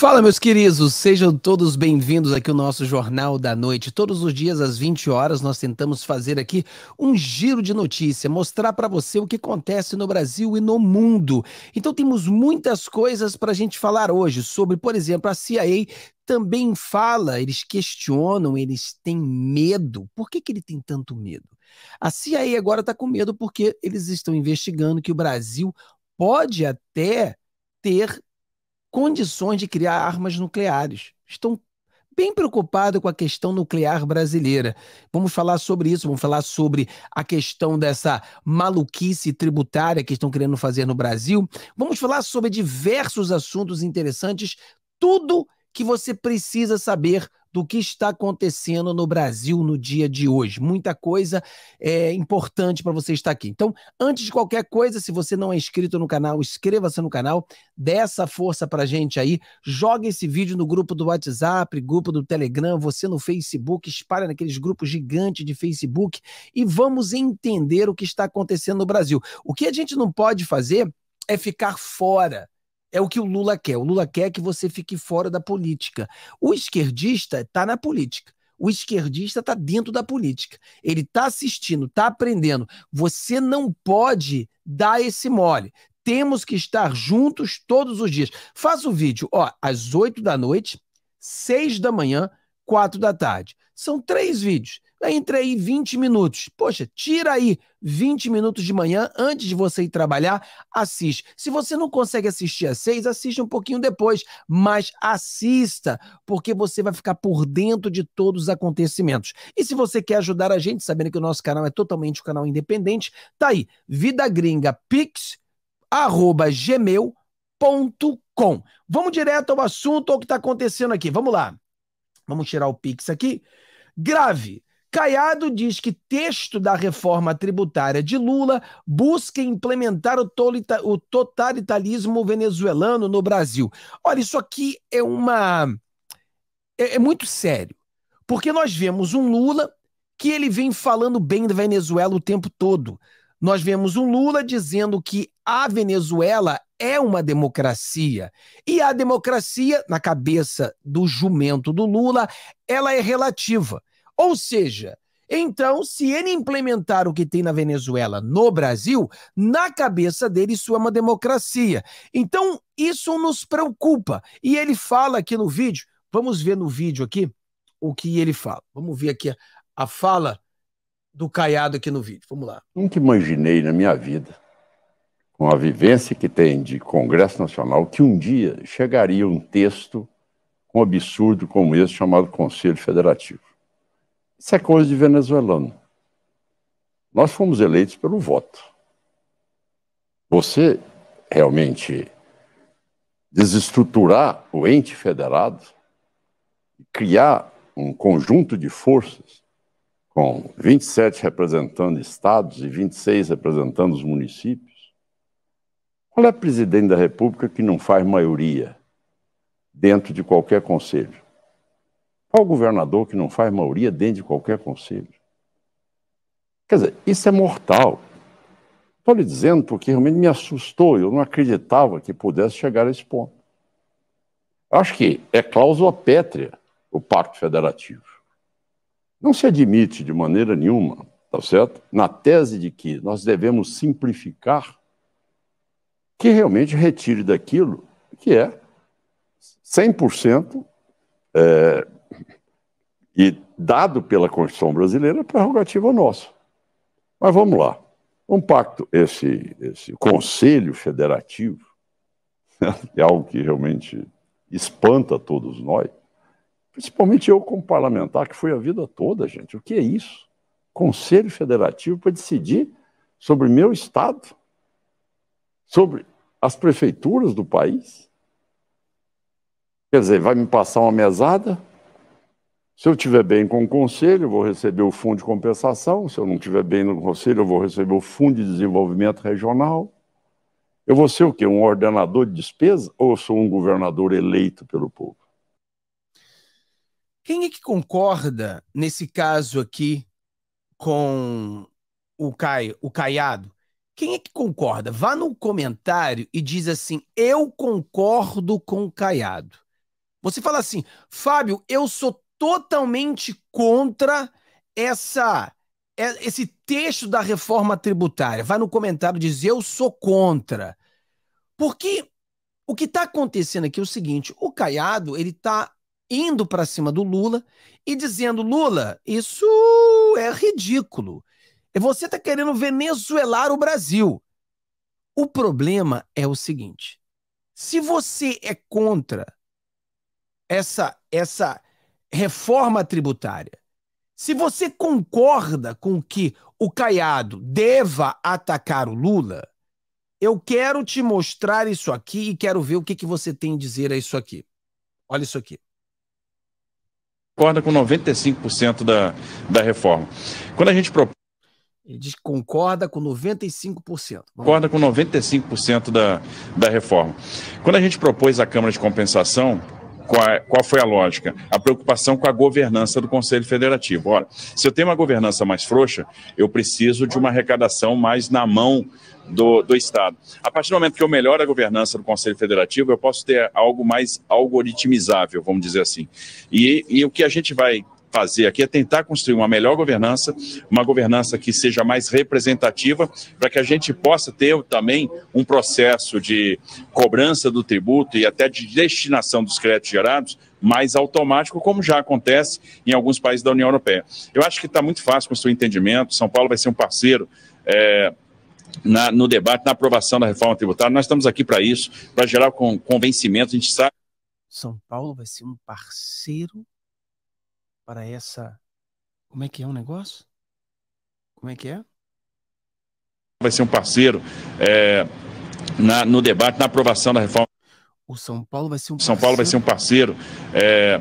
Fala, meus queridos, sejam todos bem-vindos aqui ao nosso Jornal da Noite. Todos os dias às 20 horas nós tentamos fazer aqui um giro de notícia, mostrar para você o que acontece no Brasil e no mundo. Então temos muitas coisas para a gente falar hoje sobre, por exemplo, a CIA também fala, eles questionam, eles têm medo. Por que, que ele tem tanto medo? A CIA agora está com medo porque eles estão investigando que o Brasil pode até ter condições de criar armas nucleares. Estão bem preocupados com a questão nuclear brasileira. Vamos falar sobre isso, vamos falar sobre a questão dessa maluquice tributária que estão querendo fazer no Brasil. Vamos falar sobre diversos assuntos interessantes, tudo que você precisa saber do que está acontecendo no Brasil no dia de hoje. Muita coisa é importante para você estar aqui. Então, antes de qualquer coisa, se você não é inscrito no canal, inscreva-se no canal, dê essa força para gente aí, joga esse vídeo no grupo do WhatsApp, grupo do Telegram, você no Facebook, espalha naqueles grupos gigantes de Facebook e vamos entender o que está acontecendo no Brasil. O que a gente não pode fazer é ficar fora é o que o Lula quer. O Lula quer que você fique fora da política. O esquerdista está na política. O esquerdista está dentro da política. Ele está assistindo, está aprendendo. Você não pode dar esse mole. Temos que estar juntos todos os dias. Faça o vídeo, ó, às 8 da noite, 6 da manhã, 4 da tarde. São três vídeos entre aí 20 minutos. Poxa, tira aí 20 minutos de manhã antes de você ir trabalhar, assiste. Se você não consegue assistir às seis, assiste um pouquinho depois, mas assista, porque você vai ficar por dentro de todos os acontecimentos. E se você quer ajudar a gente, sabendo que o nosso canal é totalmente um canal independente, tá aí, vidagringapix@gmail.com. Vamos direto ao assunto, ao que está acontecendo aqui. Vamos lá. Vamos tirar o Pix aqui. Grave Caiado diz que texto da reforma tributária de Lula busca implementar o totalitarismo venezuelano no Brasil. Olha, isso aqui é uma. É, é muito sério. Porque nós vemos um Lula que ele vem falando bem da Venezuela o tempo todo. Nós vemos um Lula dizendo que a Venezuela é uma democracia. E a democracia, na cabeça do jumento do Lula, ela é relativa. Ou seja, então, se ele implementar o que tem na Venezuela no Brasil, na cabeça dele isso é uma democracia. Então, isso nos preocupa. E ele fala aqui no vídeo, vamos ver no vídeo aqui o que ele fala. Vamos ver aqui a, a fala do Caiado aqui no vídeo. Vamos lá. Nunca imaginei na minha vida, com a vivência que tem de Congresso Nacional, que um dia chegaria um texto um absurdo como esse chamado Conselho Federativo. Isso é coisa de venezuelano. Nós fomos eleitos pelo voto. Você realmente desestruturar o ente federado, criar um conjunto de forças com 27 representando estados e 26 representando os municípios. Qual é presidente da República que não faz maioria dentro de qualquer conselho? Qual governador que não faz maioria dentro de qualquer conselho. Quer dizer, isso é mortal. Estou lhe dizendo porque realmente me assustou, eu não acreditava que pudesse chegar a esse ponto. Acho que é cláusula pétrea o Pacto Federativo. Não se admite de maneira nenhuma, tá certo? Na tese de que nós devemos simplificar, que realmente retire daquilo que é 100% é, e dado pela Constituição brasileira, é prerrogativa nossa. Mas vamos lá. Um pacto, esse, esse Conselho Federativo, é algo que realmente espanta todos nós, principalmente eu como parlamentar, que foi a vida toda, gente. O que é isso? Conselho Federativo para decidir sobre meu Estado, sobre as prefeituras do país. Quer dizer, vai me passar uma mesada, se eu estiver bem com o conselho, eu vou receber o fundo de compensação. Se eu não estiver bem no conselho, eu vou receber o fundo de desenvolvimento regional. Eu vou ser o quê? Um ordenador de despesa ou eu sou um governador eleito pelo povo? Quem é que concorda, nesse caso aqui, com o, Caio, o Caiado? Quem é que concorda? Vá no comentário e diz assim: Eu concordo com o Caiado. Você fala assim, Fábio, eu sou totalmente contra essa é, esse texto da reforma tributária. Vai no comentário dizer eu sou contra. Porque o que está acontecendo aqui é o seguinte: o Caiado ele está indo para cima do Lula e dizendo Lula, isso é ridículo. Você está querendo venezuelar o Brasil. O problema é o seguinte: se você é contra essa essa reforma tributária. Se você concorda com que o Caiado deva atacar o Lula, eu quero te mostrar isso aqui e quero ver o que, que você tem a dizer a isso aqui. Olha isso aqui concorda com 95% da, da reforma. Quando a gente propõe. Ele diz que concorda com 95%. Vamos concorda com 95% da, da reforma. Quando a gente propôs a Câmara de Compensação, qual, é, qual foi a lógica? A preocupação com a governança do Conselho Federativo. Ora, se eu tenho uma governança mais frouxa, eu preciso de uma arrecadação mais na mão do, do, Estado. A partir do momento que eu melhoro a governança do Conselho Federativo, eu posso ter algo mais algoritmizável, vamos dizer assim. E, e o que a gente vai fazer aqui é tentar construir uma melhor governança, uma governança que seja mais representativa, para que a gente possa ter também um processo de cobrança do tributo e até de destinação dos créditos gerados mais automático, como já acontece em alguns países da União Europeia. Eu acho que está muito fácil construir entendimento, São Paulo vai ser um parceiro. É... Na, no debate, na aprovação da reforma tributária. Nós estamos aqui para isso, para gerar convencimento. A gente sabe. São Paulo vai ser um parceiro para essa. Como é que é o negócio? Como é que é? Vai ser um parceiro é, na, no debate, na aprovação da reforma. O São Paulo vai ser um parceiro. São Paulo vai ser um parceiro. É,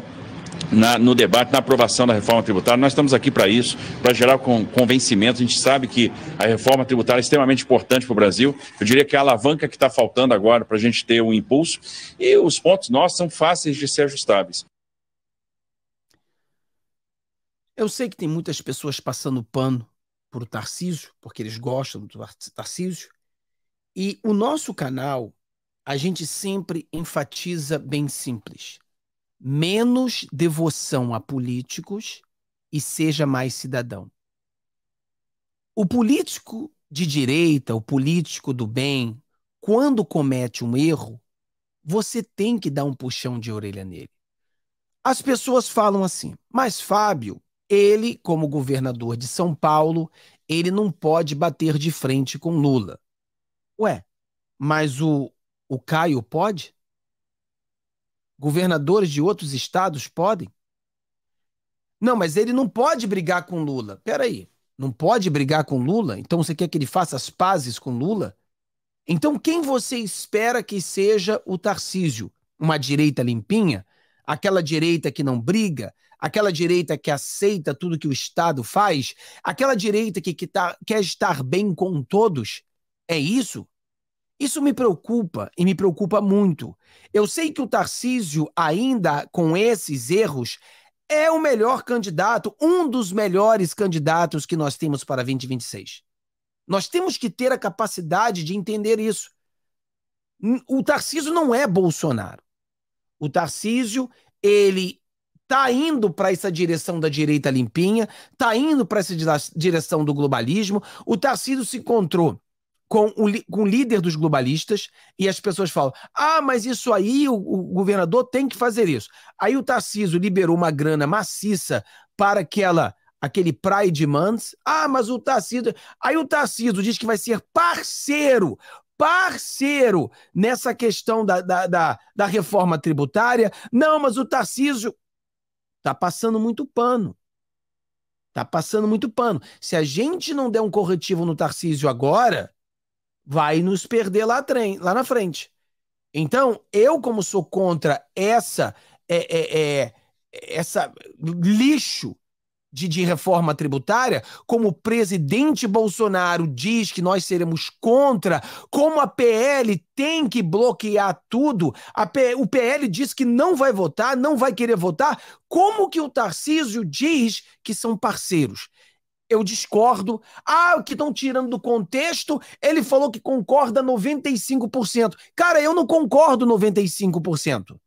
na, no debate, na aprovação da reforma tributária. Nós estamos aqui para isso, para gerar convencimento. A gente sabe que a reforma tributária é extremamente importante para o Brasil. Eu diria que é a alavanca que está faltando agora para a gente ter um impulso. E os pontos nossos são fáceis de ser ajustáveis. Eu sei que tem muitas pessoas passando pano por Tarcísio, porque eles gostam do Tarcísio. E o nosso canal, a gente sempre enfatiza bem simples: menos devoção a políticos e seja mais cidadão. O político de direita, o político do bem, quando comete um erro, você tem que dar um puxão de orelha nele. As pessoas falam assim, mas Fábio, ele, como governador de São Paulo, ele não pode bater de frente com Lula. Ué, mas o, o Caio pode? Governadores de outros estados podem? Não, mas ele não pode brigar com Lula. Peraí, não pode brigar com Lula? Então você quer que ele faça as pazes com Lula? Então quem você espera que seja o Tarcísio? Uma direita limpinha? Aquela direita que não briga? aquela direita que aceita tudo que o Estado faz, aquela direita que, que tá, quer estar bem com todos. É isso? Isso me preocupa e me preocupa muito. Eu sei que o Tarcísio, ainda com esses erros, é o melhor candidato, um dos melhores candidatos que nós temos para 2026. Nós temos que ter a capacidade de entender isso. O Tarcísio não é Bolsonaro. O Tarcísio, ele tá indo para essa direção da direita limpinha, tá indo para essa direção do globalismo. O Tarcísio se encontrou com o, com o, líder dos globalistas e as pessoas falam: ah, mas isso aí o, o governador tem que fazer isso. Aí o Tarcísio liberou uma grana maciça para aquela aquele Pride Month. Ah, mas o Tarcísio. Aí o Tarcísio diz que vai ser parceiro parceiro nessa questão da, da, da, da, reforma tributária. Não, mas o Tarcísio Tá passando muito pano. Tá passando muito pano. Se a gente não der um corretivo no Tarcísio agora, vai nos perder lá, trem, lá na frente. Então, eu, como sou contra essa, é, é, é, essa lixo de, de, reforma tributária, como o presidente Bolsonaro diz que nós seremos contra, como a PL tem que bloquear tudo, P, o PL diz que não vai votar, não vai querer votar, como que o Tarcísio diz que são parceiros? Eu discordo. Ah, o que estão tirando do contexto? Ele falou que concorda 95%. Cara, eu não concordo 95%.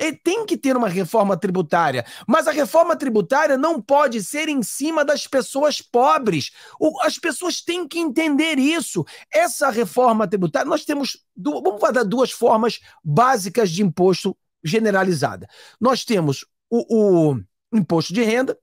Ele é, tem que ter uma reforma tributária, mas a reforma tributária não pode ser em cima das pessoas pobres. O, as pessoas têm que entender isso. Essa reforma tributária, nós temos, vamos falar duas formas básicas de imposto generalizada. Nós temos o, o imposto de renda,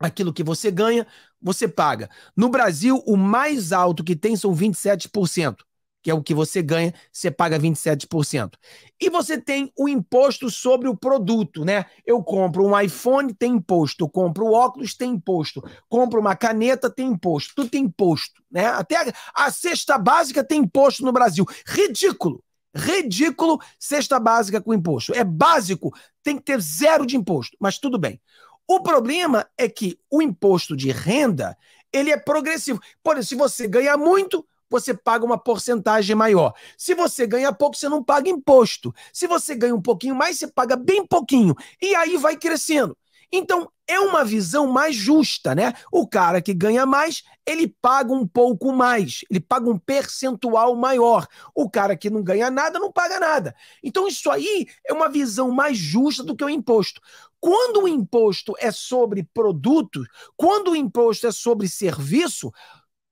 aquilo que você ganha, você paga. No Brasil, o mais alto que tem são 27% que é o que você ganha, você paga 27%. E você tem o imposto sobre o produto, né? Eu compro um iPhone, tem imposto. compro óculos, tem imposto. Compro uma caneta, tem imposto. Tudo tem imposto, né? Até a cesta básica tem imposto no Brasil. Ridículo! Ridículo cesta básica com imposto. É básico, tem que ter zero de imposto, mas tudo bem. O problema é que o imposto de renda, ele é progressivo. Por exemplo, se você ganha muito, você paga uma porcentagem maior. Se você ganha pouco, você não paga imposto. Se você ganha um pouquinho mais, você paga bem pouquinho. E aí vai crescendo. Então, é uma visão mais justa, né? O cara que ganha mais, ele paga um pouco mais, ele paga um percentual maior. O cara que não ganha nada, não paga nada. Então, isso aí é uma visão mais justa do que o imposto. Quando o imposto é sobre produtos, quando o imposto é sobre serviço,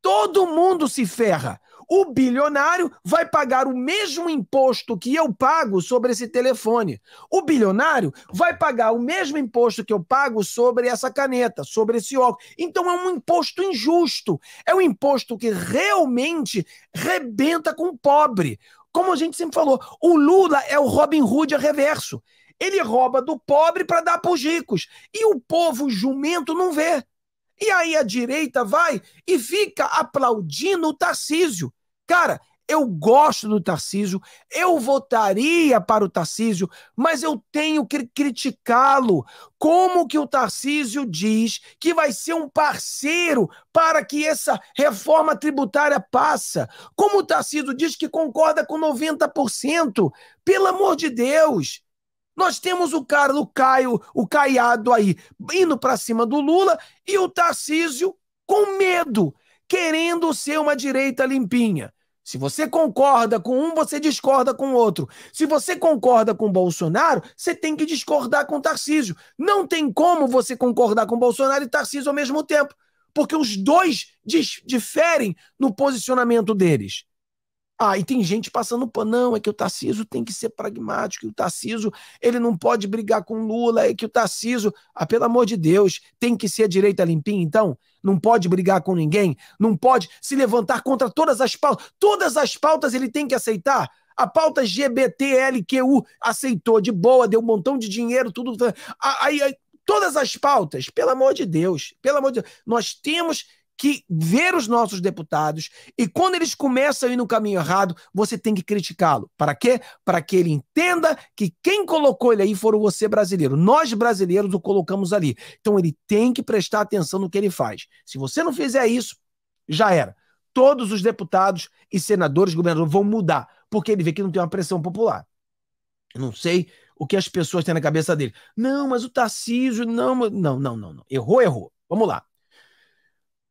Todo mundo se ferra. O bilionário vai pagar o mesmo imposto que eu pago sobre esse telefone. O bilionário vai pagar o mesmo imposto que eu pago sobre essa caneta, sobre esse óculos. Então é um imposto injusto. É um imposto que realmente rebenta com o pobre. Como a gente sempre falou, o Lula é o Robin Hood a reverso. Ele rouba do pobre para dar para os ricos. E o povo jumento não vê. E aí a direita vai e fica aplaudindo o Tarcísio. Cara, eu gosto do Tarcísio, eu votaria para o Tarcísio, mas eu tenho que criticá-lo. Como que o Tarcísio diz que vai ser um parceiro para que essa reforma tributária passa? Como o Tarcísio diz que concorda com 90%? Pelo amor de Deus! Nós temos o cara do Caio, o Caiado aí, indo para cima do Lula e o Tarcísio com medo, querendo ser uma direita limpinha. Se você concorda com um, você discorda com o outro. Se você concorda com Bolsonaro, você tem que discordar com Tarcísio. Não tem como você concordar com Bolsonaro e Tarcísio ao mesmo tempo, porque os dois diferem no posicionamento deles. Ah, e tem gente passando pano. Não, é que o Tarciso tem que ser pragmático, o Tarciso ele não pode brigar com Lula, é que o Tarciso, ah, pelo amor de Deus, tem que ser a direita limpinha, então? Não pode brigar com ninguém, não pode se levantar contra todas as pautas. Todas as pautas ele tem que aceitar. A pauta GBTLQU aceitou de boa, deu um montão de dinheiro, tudo. Aí, aí, todas as pautas, pelo amor de Deus, pelo amor de Deus, nós temos que ver os nossos deputados e quando eles começam a ir no caminho errado, você tem que criticá-lo. Para quê? Para que ele entenda que quem colocou ele aí foram você brasileiro. Nós brasileiros o colocamos ali. Então ele tem que prestar atenção no que ele faz. Se você não fizer isso, já era. Todos os deputados e senadores, governador vão mudar, porque ele vê que não tem uma pressão popular. Eu não sei o que as pessoas têm na cabeça dele. Não, mas o Tarcísio, não, não, não, não. Errou, errou. Vamos lá.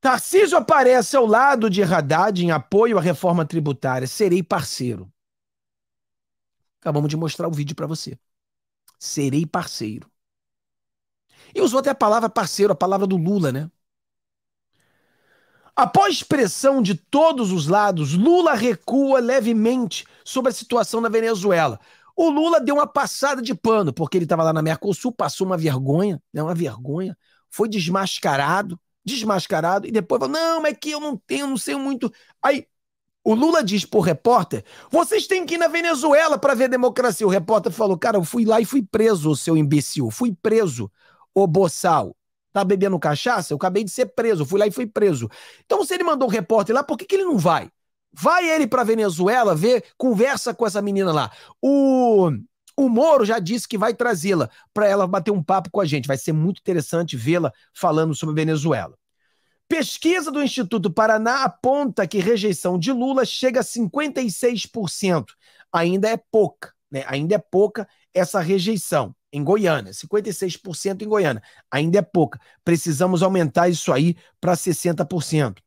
Tarcísio aparece ao lado de Haddad em apoio à reforma tributária. Serei parceiro. Acabamos de mostrar o vídeo para você. Serei parceiro. E usou até a palavra parceiro, a palavra do Lula, né? Após pressão de todos os lados, Lula recua levemente sobre a situação na Venezuela. O Lula deu uma passada de pano, porque ele estava lá na Mercosul, passou uma vergonha, né? uma vergonha, foi desmascarado desmascarado, e depois fala: não, mas é que eu não tenho, não sei muito. Aí o Lula diz pro repórter: vocês têm que ir na Venezuela para ver democracia. O repórter falou: cara, eu fui lá e fui preso, seu imbecil. Fui preso, ô boçal. Tá bebendo cachaça? Eu acabei de ser preso. Fui lá e fui preso. Então, se ele mandou o repórter lá, por que, que ele não vai? Vai ele pra Venezuela ver, conversa com essa menina lá. O o Moro já disse que vai trazê-la para ela bater um papo com a gente. Vai ser muito interessante vê-la falando sobre Venezuela. Pesquisa do Instituto Paraná aponta que rejeição de Lula chega a 56%. Ainda é pouca, né? Ainda é pouca essa rejeição em Goiânia, 56% em Goiânia. Ainda é pouca. Precisamos aumentar isso aí para 60%.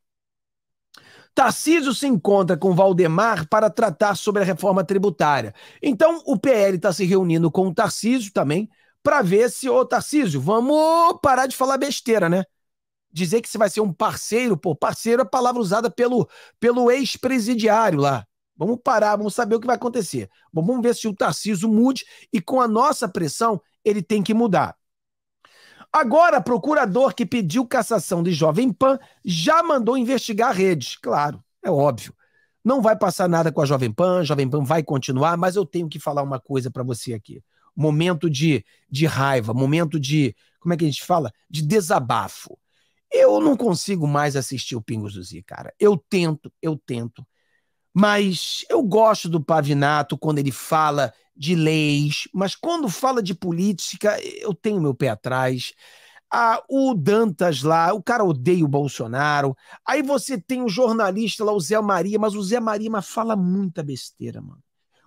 Tarcísio se encontra com Valdemar para tratar sobre a reforma tributária. Então, o PL está se reunindo com o Tarcísio também para ver se, ô Tarcísio, vamos parar de falar besteira, né? Dizer que você vai ser um parceiro, pô, parceiro é a palavra usada pelo, pelo ex-presidiário lá. Vamos parar, vamos saber o que vai acontecer. vamos ver se o Tarcísio mude e com a nossa pressão ele tem que mudar. Agora, procurador que pediu cassação de Jovem Pan já mandou investigar a rede. Claro, é óbvio. Não vai passar nada com a Jovem Pan, a Jovem Pan vai continuar, mas eu tenho que falar uma coisa para você aqui. Momento de, de raiva, momento de. Como é que a gente fala? De desabafo. Eu não consigo mais assistir o Pingos do Z, cara. Eu tento, eu tento. Mas eu gosto do Pavinato quando ele fala de leis, mas quando fala de política, eu tenho meu pé atrás. Ah, o Dantas lá, o cara odeia o Bolsonaro. Aí você tem o jornalista lá, o Zé Maria, mas o Zé Maria mas fala muita besteira, mano.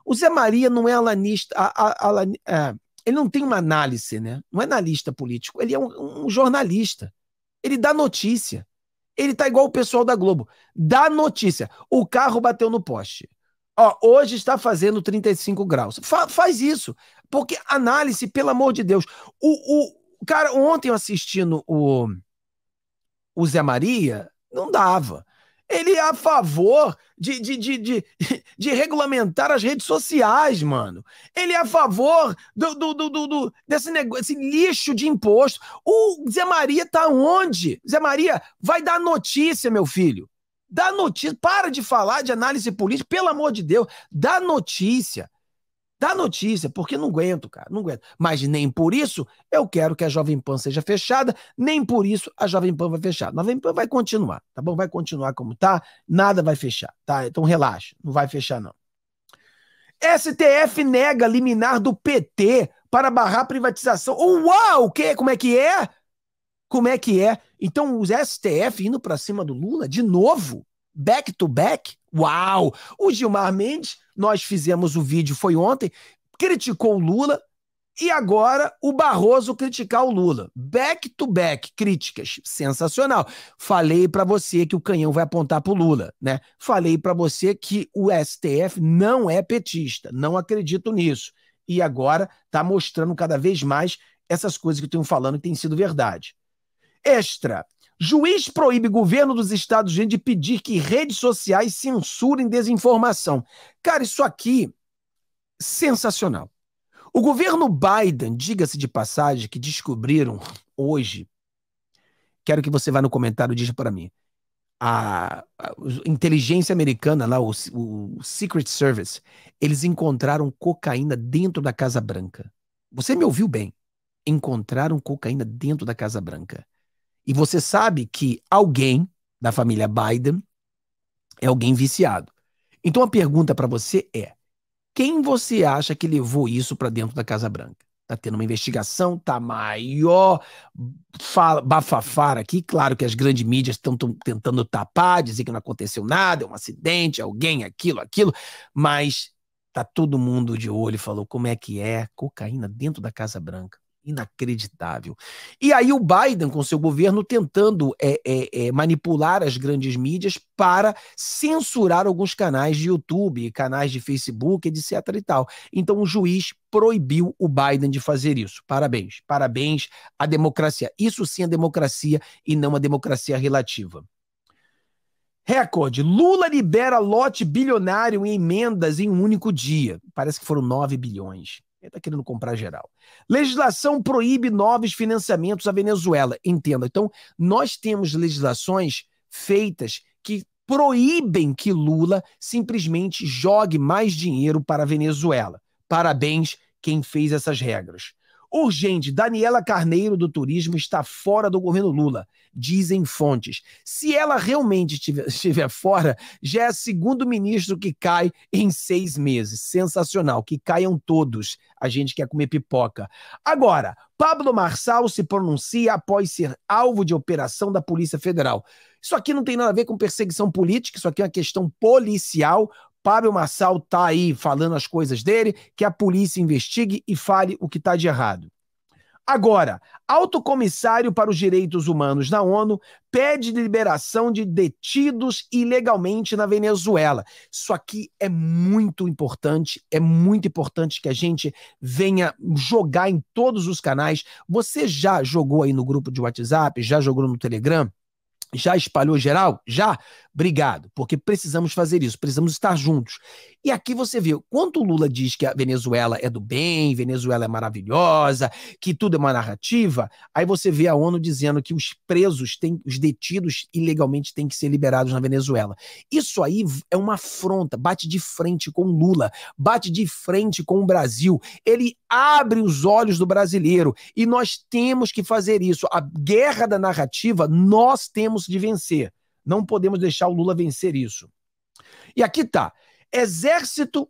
O Zé Maria não é alanista. A, a, a, é, ele não tem uma análise, né? Não é analista político, ele é um, um jornalista. Ele dá notícia. Ele tá igual o pessoal da Globo. Dá notícia. O carro bateu no poste. Ó, hoje está fazendo 35 graus. Fa faz isso. Porque análise, pelo amor de Deus. O, o cara, ontem assistindo o, o Zé Maria, não dava ele é a favor de, de, de, de, de regulamentar as redes sociais, mano. Ele é a favor do, do, do, do desse negócio, lixo de imposto. O Zé Maria tá onde? Zé Maria, vai dar notícia, meu filho. Dá notícia. Para de falar de análise política, pelo amor de Deus. Dá notícia. Dá notícia, porque não aguento, cara, não aguento. Mas nem por isso eu quero que a Jovem Pan seja fechada, nem por isso a Jovem Pan vai fechar. A Jovem Pan vai continuar, tá bom? Vai continuar como tá, nada vai fechar, tá? Então relaxa, não vai fechar não. STF nega liminar do PT para barrar privatização. Uau, o que? Como é que é? Como é que é? Então os STF indo para cima do Lula de novo, back to back. Uau! O Gilmar Mendes nós fizemos o vídeo, foi ontem, criticou o Lula e agora o Barroso criticar o Lula. Back to back, críticas. Sensacional. Falei para você que o canhão vai apontar pro Lula, né? Falei para você que o STF não é petista, não acredito nisso. E agora tá mostrando cada vez mais essas coisas que eu tenho falando que tem sido verdade. Extra, Juiz proíbe governo dos Estados Unidos de pedir que redes sociais censurem desinformação. Cara, isso aqui sensacional. O governo Biden, diga-se de passagem, que descobriram hoje. Quero que você vá no comentário e diga para mim. A, a, inteligência americana lá, o, o Secret Service, eles encontraram cocaína dentro da Casa Branca. Você me ouviu bem? Encontraram cocaína dentro da Casa Branca. E você sabe que alguém da família Biden é alguém viciado. Então a pergunta para você é: quem você acha que levou isso para dentro da Casa Branca? Tá tendo uma investigação, tá maior bafafar aqui. Claro que as grandes mídias estão tentando tapar, dizer que não aconteceu nada, é um acidente, alguém, aquilo, aquilo, mas tá todo mundo de olho, falou como é que é cocaína dentro da Casa Branca. Inacreditável. E aí o Biden, com seu governo, tentando é, é, é, manipular as grandes mídias para censurar alguns canais de YouTube, canais de Facebook, etc. e tal. Então o juiz proibiu o Biden de fazer isso. Parabéns. Parabéns à democracia. Isso sim é democracia e não a democracia relativa. Recorde: Lula libera lote bilionário em emendas em um único dia. Parece que foram 9 bilhões. Ele está querendo comprar geral. Legislação proíbe novos financiamentos à Venezuela. Entenda. Então, nós temos legislações feitas que proíbem que Lula simplesmente jogue mais dinheiro para a Venezuela. Parabéns quem fez essas regras. Urgente, Daniela Carneiro do Turismo está fora do governo Lula, dizem fontes. Se ela realmente estiver, fora, já é segundo ministro que cai em seis meses. Sensacional, que caiam todos. A gente quer comer pipoca. Agora, Pablo Marçal se pronuncia após ser alvo de operação da Polícia Federal. Isso aqui não tem nada a ver com perseguição política, isso aqui é uma questão policial. Fábio Marçal tá aí falando as coisas dele, que a polícia investigue e fale o que tá de errado. Agora, alto comissário para os direitos humanos na ONU pede liberação de detidos ilegalmente na Venezuela. Isso aqui é muito importante, é muito importante que a gente venha jogar em todos os canais. Você já jogou aí no grupo de WhatsApp, já jogou no Telegram? Já espalhou geral? Já? Obrigado, porque precisamos fazer isso, precisamos estar juntos. E aqui você vê quanto Lula diz que a Venezuela é do bem, Venezuela é maravilhosa, que tudo é uma narrativa. Aí você vê a ONU dizendo que os presos têm, os detidos ilegalmente têm que ser liberados na Venezuela. Isso aí é uma afronta, bate de frente com Lula, bate de frente com o Brasil. Ele abre os olhos do brasileiro e nós temos que fazer isso. A guerra da narrativa nós temos de vencer. Não podemos deixar o Lula vencer isso. E aqui tá: Exército,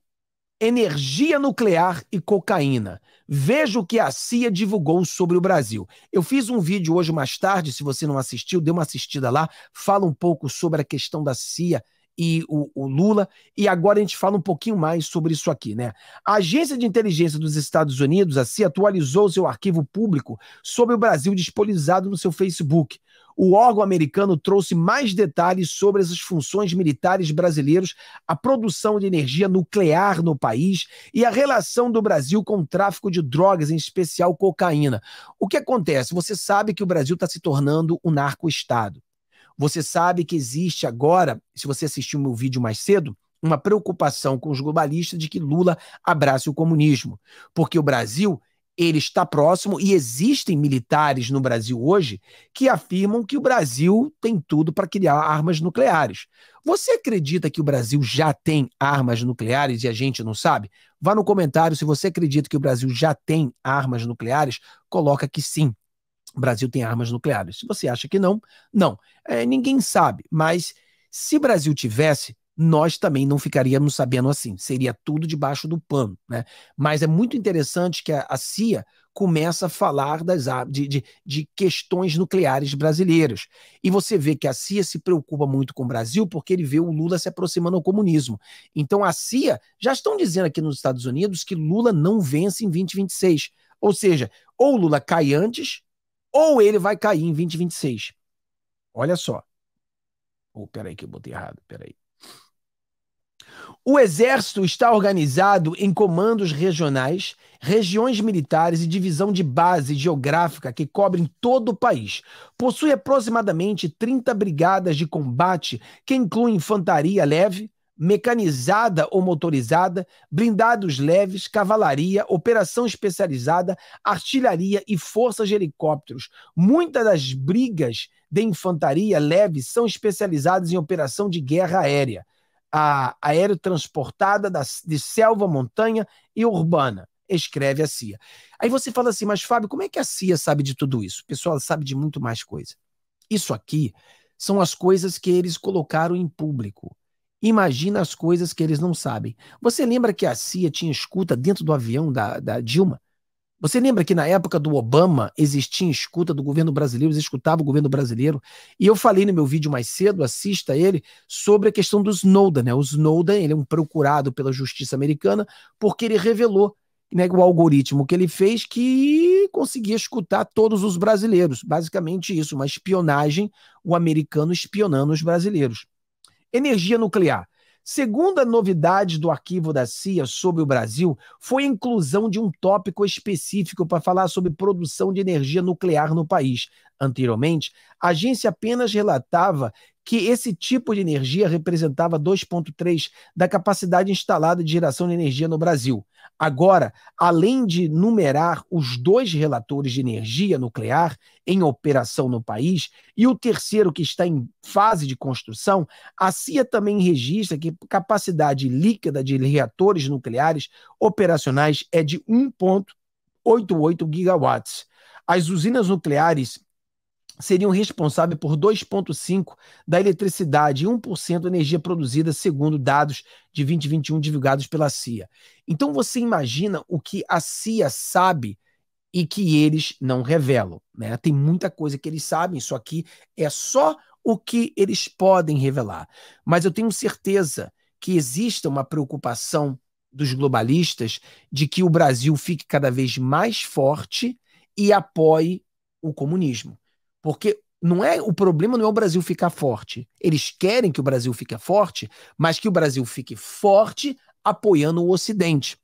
energia nuclear e cocaína. Veja o que a CIA divulgou sobre o Brasil. Eu fiz um vídeo hoje mais tarde, se você não assistiu, dê uma assistida lá, fala um pouco sobre a questão da CIA e o, o, Lula. E agora a gente fala um pouquinho mais sobre isso aqui, né? A Agência de Inteligência dos Estados Unidos, a CIA, atualizou seu arquivo público sobre o Brasil disponibilizado no seu Facebook o órgão americano trouxe mais detalhes sobre as funções militares brasileiros, a produção de energia nuclear no país e a relação do Brasil com o tráfico de drogas, em especial cocaína. O que acontece? Você sabe que o Brasil está se tornando um narco-estado. Você sabe que existe agora, se você assistiu meu vídeo mais cedo, uma preocupação com os globalistas de que Lula abrace o comunismo, porque o Brasil ele está próximo e existem militares no Brasil hoje que afirmam que o Brasil tem tudo para criar armas nucleares. Você acredita que o Brasil já tem armas nucleares e a gente não sabe? Vá no comentário se você acredita que o Brasil já tem armas nucleares, coloca que sim. O Brasil tem armas nucleares. Se você acha que não, não. É, ninguém sabe, mas se o Brasil tivesse, nós também não ficaríamos sabendo assim. Seria tudo debaixo do pano, né? Mas é muito interessante que a, a CIA começa a falar das, de, de, de, questões nucleares brasileiras. E você vê que a CIA se preocupa muito com o Brasil porque ele vê o Lula se aproximando ao comunismo. Então a CIA já estão dizendo aqui nos Estados Unidos que Lula não vence em 2026. Ou seja, ou Lula cai antes, ou ele vai cair em 2026. Olha só. Oh, peraí que eu botei errado, peraí. O Exército está organizado em comandos regionais, regiões militares e divisão de base geográfica que cobrem todo o país. Possui aproximadamente 30 brigadas de combate, que incluem infantaria leve, mecanizada ou motorizada, blindados leves, cavalaria, operação especializada, artilharia e forças de helicópteros. Muitas das brigas de infantaria leve são especializadas em operação de guerra aérea a, aerotransportada da, de selva, montanha e urbana. Escreve a CIA. Aí você fala assim, mas Fábio, como é que a CIA sabe de tudo isso? O pessoal sabe de muito mais coisa. Isso aqui são as coisas que eles colocaram em público. Imagina as coisas que eles não sabem. Você lembra que a CIA tinha escuta dentro do avião da, da Dilma? Você lembra que na época do Obama existia escuta do governo brasileiro, eles escutavam o governo brasileiro? E eu falei no meu vídeo mais cedo, assista ele, sobre a questão do Snowden. Né? O Snowden ele é um procurado pela justiça americana porque ele revelou né, o algoritmo que ele fez que conseguia escutar todos os brasileiros. Basicamente isso, uma espionagem, o americano espionando os brasileiros. Energia nuclear. Segunda novidade do arquivo da CIA sobre o Brasil foi a inclusão de um tópico específico para falar sobre produção de energia nuclear no país. Anteriormente, a agência apenas relatava que esse tipo de energia representava 2,3% da capacidade instalada de geração de energia no Brasil. Agora, além de numerar os dois relatores de energia nuclear em operação no país e o terceiro que está em fase de construção, a CIA também registra que a capacidade líquida de reatores nucleares operacionais é de 1,88 gigawatts. As usinas nucleares seriam responsáveis por 2,5% da eletricidade e 1% da energia produzida, segundo dados de 2021 divulgados pela CIA. Então você imagina o que a CIA sabe e que eles não revelam. Né? Tem muita coisa que eles sabem, só que é só o que eles podem revelar. Mas eu tenho certeza que exista uma preocupação dos globalistas de que o Brasil fique cada vez mais forte e apoie o comunismo porque não é o problema não é o Brasil ficar forte. Eles querem que o Brasil fique forte, mas que o Brasil fique forte apoiando o Ocidente.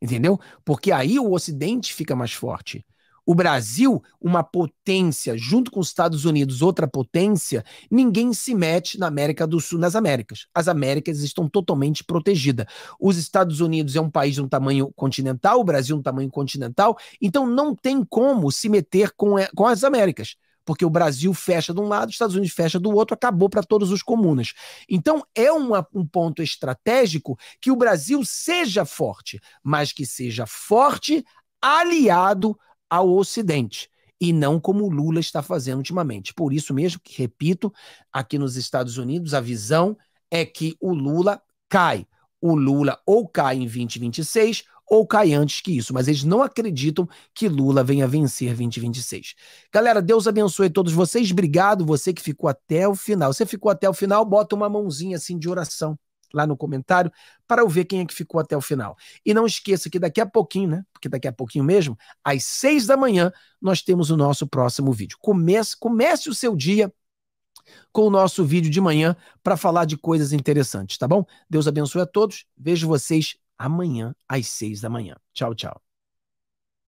Entendeu? Porque aí o Ocidente fica mais forte. O Brasil, uma potência, junto com os Estados Unidos, outra potência, ninguém se mete na América do Sul, nas Américas. As Américas estão totalmente protegidas. Os Estados Unidos é um país de um tamanho continental, o Brasil é um tamanho continental, então não tem como se meter com, é, com as Américas porque o Brasil fecha de um lado, os Estados Unidos fecha do outro, acabou para todos os comunas. Então é uma, um ponto estratégico que o Brasil seja forte, mas que seja forte aliado ao Ocidente e não como o Lula está fazendo ultimamente. Por isso mesmo que repito, aqui nos Estados Unidos a visão é que o Lula cai. O Lula ou cai em 2026 ou cai antes que isso, mas eles não acreditam que Lula venha vencer 2026. Galera, Deus abençoe todos vocês. Obrigado você que ficou até o final. Você ficou até o final, bota uma mãozinha assim de oração lá no comentário para eu ver quem é que ficou até o final. E não esqueça que daqui a pouquinho, né? Porque daqui a pouquinho mesmo, às seis da manhã, nós temos o nosso próximo vídeo. Comece, comece o seu dia com o nosso vídeo de manhã para falar de coisas interessantes, tá bom? Deus abençoe a todos. Vejo vocês amanhã às seis da manhã. Tchau, tchau.